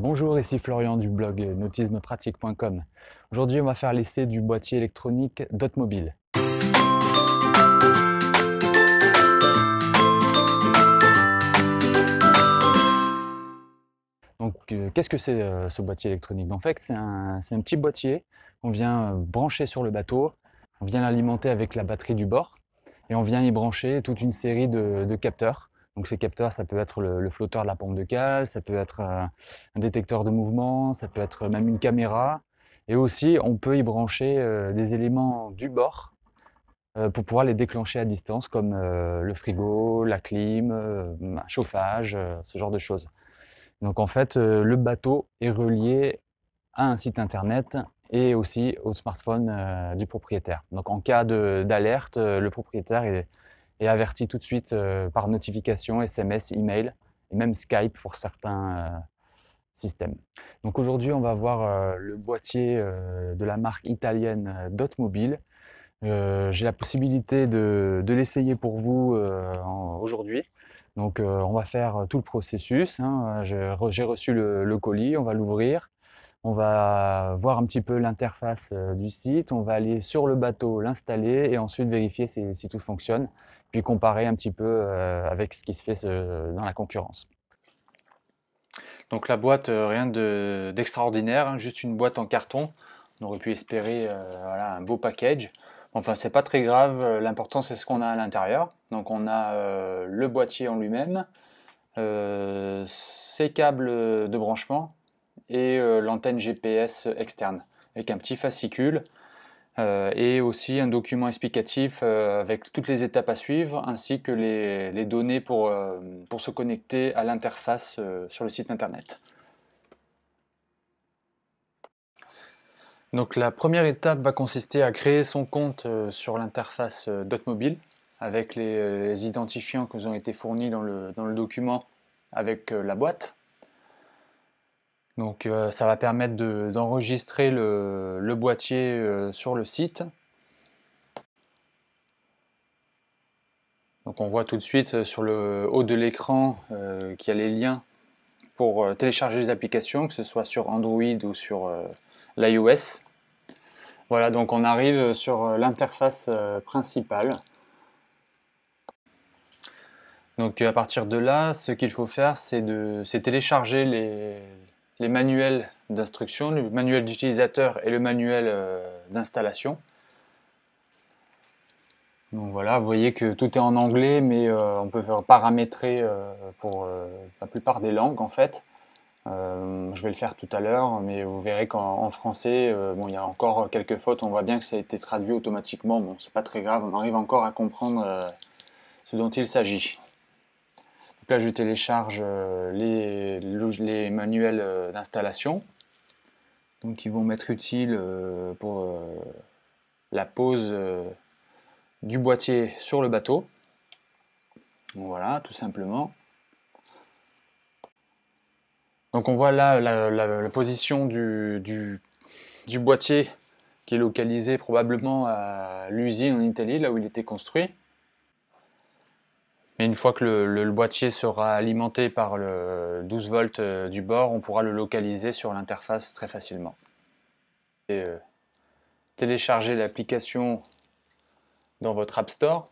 Bonjour, ici Florian du blog nautismepratique.com. Aujourd'hui, on va faire l'essai du boîtier électronique Dotmobile. Donc, euh, qu'est-ce que c'est euh, ce boîtier électronique En fait, c'est un, petit boîtier qu'on vient euh, brancher sur le bateau, on vient l'alimenter avec la batterie du bord et on vient y brancher toute une série de capteurs donc ces capteurs, ça peut être le, flotteur de la pompe de cale, ça peut être euh, un détecteur de mouvement, ça peut être même une caméra. Et aussi, on peut y brancher euh, des éléments du bord euh, pour pouvoir les déclencher à distance, comme le frigo, la clim, un chauffage, ce genre de choses. Donc en fait, le bateau est relié à un site internet et aussi au smartphone du propriétaire. Donc en cas d'alerte, le propriétaire est et averti tout de suite euh, par notification, SMS, email et même Skype pour certains euh, systèmes. Donc aujourd'hui, on va voir euh, le boîtier de la marque italienne Dotmobile. J'ai la possibilité de, l'essayer pour vous aujourd'hui. Donc on va faire tout le processus. Hein. J'ai reçu le, colis, on va l'ouvrir. On va voir un petit peu l'interface du site. On va aller sur le bateau, l'installer et ensuite vérifier si, tout fonctionne puis comparer un petit peu euh, avec ce qui se fait dans la concurrence. Donc la boîte, euh, rien d'extraordinaire, hein, juste une boîte en carton. On aurait pu espérer euh, un beau package. Enfin, c'est pas très grave, l'important c'est ce qu'on a à l'intérieur. Donc on a le boîtier en lui-même, ses câbles de branchement et l'antenne GPS externe avec un petit fascicule euh, et aussi un document explicatif euh, avec toutes les étapes à suivre ainsi que les, données euh, pour, se connecter à l'interface sur le site internet. Donc la première étape va consister à créer son compte sur l'interface Dotmobile avec les, identifiants qui nous ont été fournis dans le document avec la boîte. Donc euh, ça va permettre d'enregistrer le, boîtier euh, sur le site. Donc on voit tout de suite euh, sur le haut de l'écran qu'il y a les liens pour télécharger les applications, que ce soit sur Android ou sur l'iOS. Voilà, donc on arrive sur l'interface principale. Donc à partir de là, ce qu'il faut faire, c'est télécharger les, les manuels d'instruction, le manuel d'utilisateur et le manuel euh, d'installation. Donc voilà, vous voyez que tout est en anglais, mais euh, on peut faire paramétrer euh, pour la plupart des langues en fait. je vais le faire tout à l'heure, mais vous verrez qu'en français, il y a encore quelques fautes. On voit bien que ça a été traduit automatiquement. Bon, c'est pas très grave, on arrive encore à comprendre ce dont il s'agit là, je télécharge euh, les, les manuels euh, d'installation. Donc ils vont m'être utiles euh, pour la pose du boîtier sur le bateau. Voilà, tout simplement. Donc on voit là la, position du, du, du boîtier qui est localisé probablement à l'usine en Italie, là où il était construit. Mais une fois que le, boîtier sera alimenté par le 12 volts euh, du bord, on pourra le localiser sur l'interface très facilement. Et, euh, télécharger l'application dans votre App Store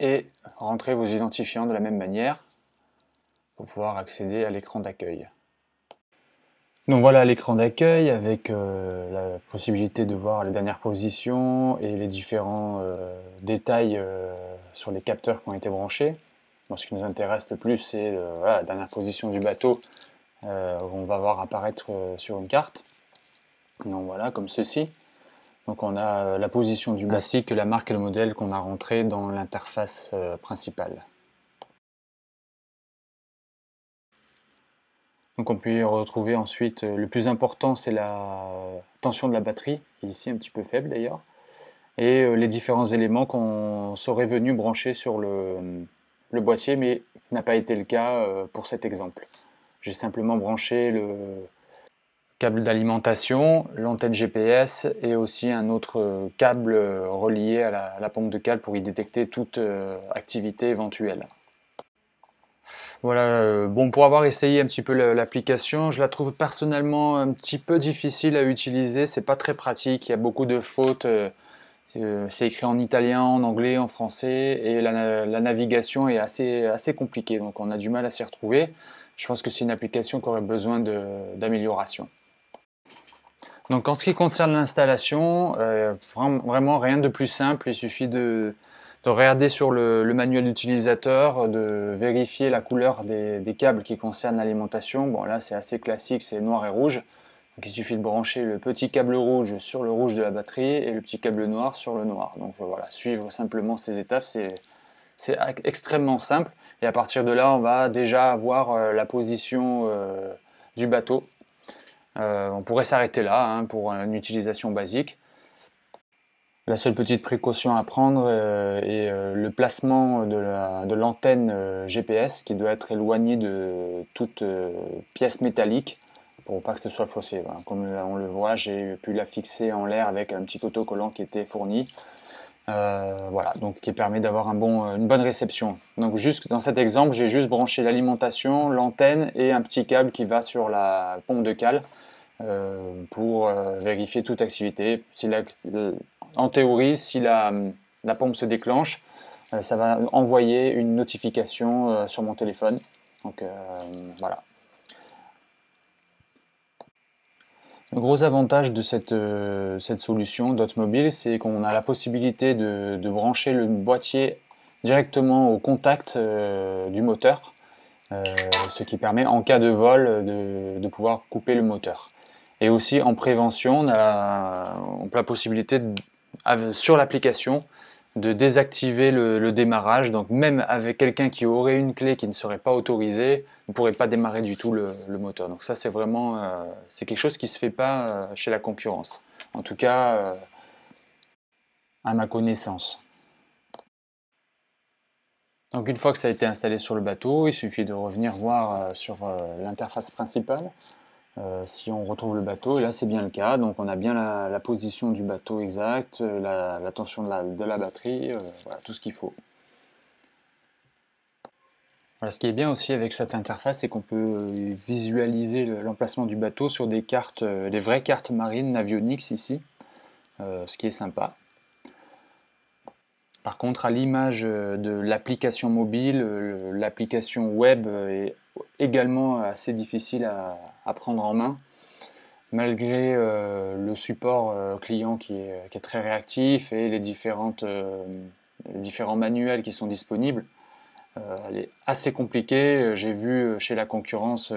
et rentrez vos identifiants de la même manière pour pouvoir accéder à l'écran d'accueil. Donc voilà l'écran d'accueil avec euh, la possibilité de voir les dernières positions et les différents euh, détails euh, sur les capteurs qui ont été branchés. ce qui nous intéresse le plus, c'est la dernière position du bateau qu'on va voir apparaître sur une carte. Donc voilà, comme ceci. Donc on a la position du bateau ainsi que la marque et le modèle qu'on a rentré dans l'interface principale. Donc on peut y retrouver ensuite, euh, le plus important c'est la tension de la batterie, ici un petit peu faible d'ailleurs, et euh, les différents éléments qu'on serait venu brancher sur le, boîtier, mais n'a pas été le cas euh, pour cet exemple. J'ai simplement branché le câble d'alimentation, l'antenne GPS et aussi un autre câble relié à la pompe de cale pour y détecter toute activité éventuelle. Voilà, euh, bon, pour avoir essayé un petit peu l'application, je la trouve personnellement un petit peu difficile à utiliser, c'est pas très pratique, il y a beaucoup de fautes, euh, euh, c'est écrit en italien, en anglais, en français, et la, navigation est assez, assez compliquée, donc on a du mal à s'y retrouver. Je pense que c'est une application qui aurait besoin d'amélioration. Donc en ce qui concerne l'installation, vraiment rien de plus simple, il suffit de, de regarder sur le, manuel d'utilisateur, euh, de vérifier la couleur des, câbles qui concernent l'alimentation. Bon là c'est assez classique, c'est noir et rouge. il suffit de brancher le petit câble rouge sur le rouge de la batterie et le petit câble noir sur le noir. Donc euh, voilà, suivre simplement ces étapes, c'est extrêmement simple. Et à partir de là, on va déjà avoir euh, la position du bateau. on pourrait s'arrêter là hein, pour une utilisation basique. La seule petite précaution à prendre euh, est euh, le placement de l'antenne euh, GPS qui doit être éloignée de toute pièce métallique pour pas que ce soit faussé. Comme on le voit, j'ai pu la fixer en l'air avec un petit autocollant qui était fourni. voilà, donc qui permet d'avoir une bonne réception. Donc juste dans cet exemple, j'ai juste branché l'alimentation, l'antenne et un petit câble qui va sur la pompe de cale pour vérifier toute activité. En théorie, si la, la pompe se déclenche, euh, ça va envoyer une notification euh, sur mon téléphone. Donc euh, voilà. Le gros avantage de cette, cette solution Dotmobile, c'est qu'on a la possibilité de, brancher le boîtier directement au contact du moteur. ce qui permet en cas de vol de, pouvoir couper le moteur. Et aussi en prévention, on a la possibilité de, sur l'application de désactiver le, démarrage. Donc même avec quelqu'un qui aurait une clé qui ne serait pas autorisée, ne pourrait pas démarrer du tout le, moteur. Donc ça c'est vraiment euh, c'est quelque chose qui se fait pas euh, chez la concurrence. En tout cas euh, à ma connaissance. Donc une fois que ça a été installé sur le bateau, il suffit de revenir voir sur l'interface principale. Euh, si on retrouve le bateau, et là c'est bien le cas, donc on a bien la, position du bateau exacte, euh, la, tension de la, batterie, euh, tout ce qu'il faut. ce qui est bien aussi avec cette interface, c'est qu'on peut visualiser l'emplacement du bateau sur des cartes, des vraies cartes marines Navionics ici, ce qui est sympa. Par contre, à l'image de l'application mobile, l'application web est également assez difficile à, à prendre en main, malgré euh, le support euh, client qui est, très réactif et les, différentes, euh, différents manuels qui sont disponibles. elle est assez compliquée. J'ai vu chez la concurrence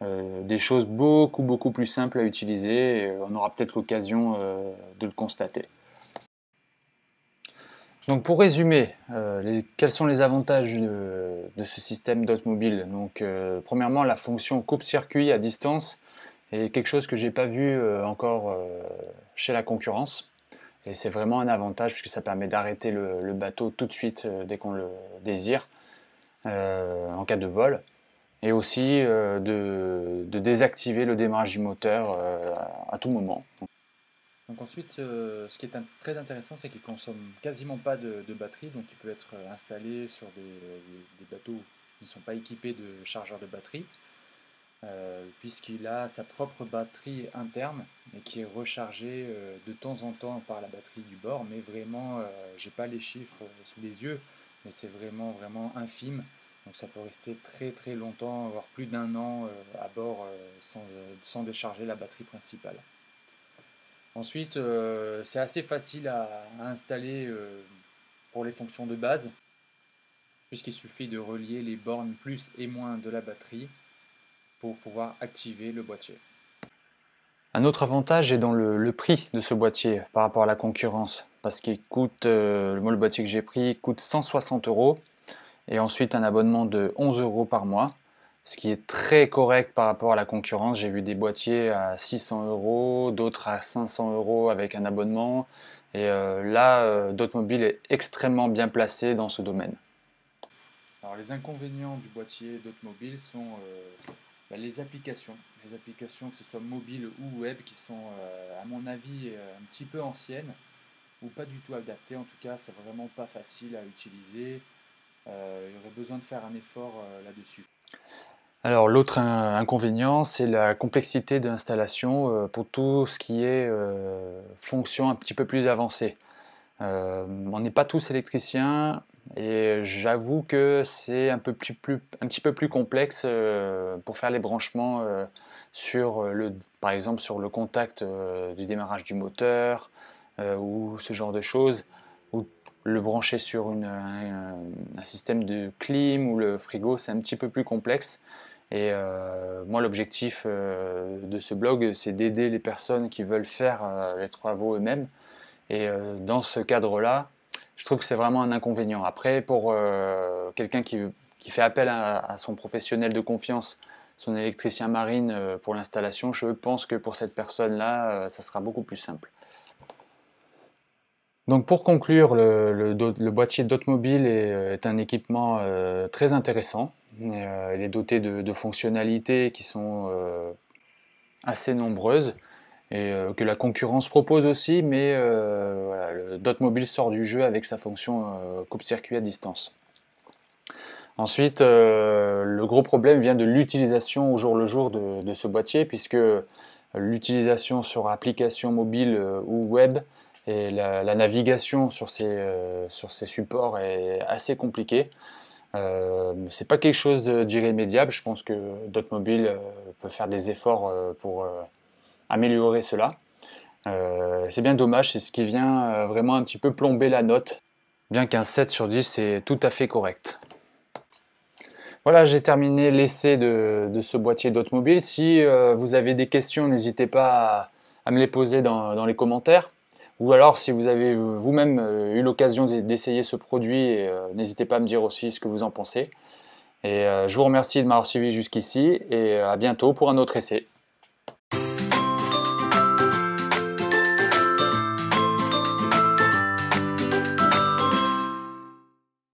des choses beaucoup beaucoup plus simples à utiliser on aura peut-être l'occasion de le constater. Donc pour résumer, euh, quels sont les avantages de, ce système d'automobile euh, premièrement, la fonction coupe-circuit à distance est quelque chose que je n'ai pas vu euh, encore chez la concurrence. Et c'est vraiment un avantage puisque ça permet d'arrêter le, bateau tout de suite dès qu'on le désire en cas de vol. Et aussi de, désactiver le démarrage du moteur à tout moment. Donc ensuite, euh, ce qui est très intéressant, c'est qu'il consomme quasiment pas de, batterie, donc il peut être euh, installé sur des, bateaux qui ne sont pas équipés de chargeurs de batterie, euh, puisqu'il a sa propre batterie interne et qui est rechargée de temps en temps par la batterie du bord, mais vraiment, j'ai pas les chiffres sous les yeux, mais c'est vraiment vraiment infime. Donc ça peut rester très très longtemps, voire plus d'un an à bord sans décharger la batterie principale. Ensuite, euh, c'est assez facile à, installer euh, pour les fonctions de base, puisqu'il suffit de relier les bornes plus et moins de la batterie pour pouvoir activer le boîtier. Un autre avantage est dans le, prix de ce boîtier par rapport à la concurrence, parce qu'il coûte, euh, le le boîtier que j'ai pris coûte 160 euros, et ensuite un abonnement de 11 euros par mois ce qui est très correct par rapport à la concurrence. J'ai vu des boîtiers à 600 euros, d'autres à 500 euros avec un abonnement. Et euh, là, euh, Dotmobile est extrêmement bien placé dans ce domaine. Alors les inconvénients du boîtier Dotmobile sont euh, bah, les applications. Les applications, que ce soit mobile ou web, qui sont euh, à mon avis un petit peu anciennes ou pas du tout adaptées. En tout cas, c'est vraiment pas facile à utiliser. il y aurait besoin de faire un effort là-dessus. Alors l'autre inconvénient, c'est la complexité d'installation l'installation euh, pour tout ce qui est euh, fonction un petit peu plus avancée. Euh, on n'est pas tous électriciens et j'avoue que c'est un, plus, petit peu plus complexe pour faire les branchements sur le, par exemple sur le contact du démarrage du moteur ou ce genre de choses ou le brancher sur un, système de clim ou le frigo c'est un petit peu plus complexe et euh, moi, l'objectif euh, de ce blog, c'est d'aider les personnes qui veulent faire euh, les travaux eux-mêmes. Et dans ce cadre-là, je trouve que c'est vraiment un inconvénient. Après, pour quelqu'un qui, fait appel à, son professionnel de confiance, son électricien marine pour l'installation, je pense que pour cette personne-là, ça sera beaucoup plus simple. Donc pour conclure, le, boîtier d'Otmobile euh, est, un équipement euh, très intéressant. Euh, il est doté de, fonctionnalités qui sont assez nombreuses et que la concurrence propose aussi, mais Dotmobile sort du jeu avec sa fonction coupe-circuit à distance. Ensuite, le gros problème vient de l'utilisation au jour le jour de, de ce boîtier, puisque l'utilisation sur application mobile ou web et la, navigation sur ces, euh, sur ces supports est assez compliquée. Ce euh, c'est pas quelque chose d'irrémédiable. Je pense que Dotmobile euh, peut faire des efforts pour améliorer cela. c'est bien dommage, c'est ce qui vient vraiment un petit peu plomber la note, bien qu'un 7 sur 10 est tout à fait correct. Voilà, j'ai terminé l'essai de, ce boîtier Dotmobile. Si vous avez des questions, n'hésitez pas à, me les poser dans les commentaires. Ou alors, si vous avez euh, vous-même euh, eu l'occasion d'essayer ce produit, euh, n'hésitez pas à me dire aussi ce que vous en pensez. Et je vous remercie de m'avoir suivi jusqu'ici et à bientôt pour un autre essai.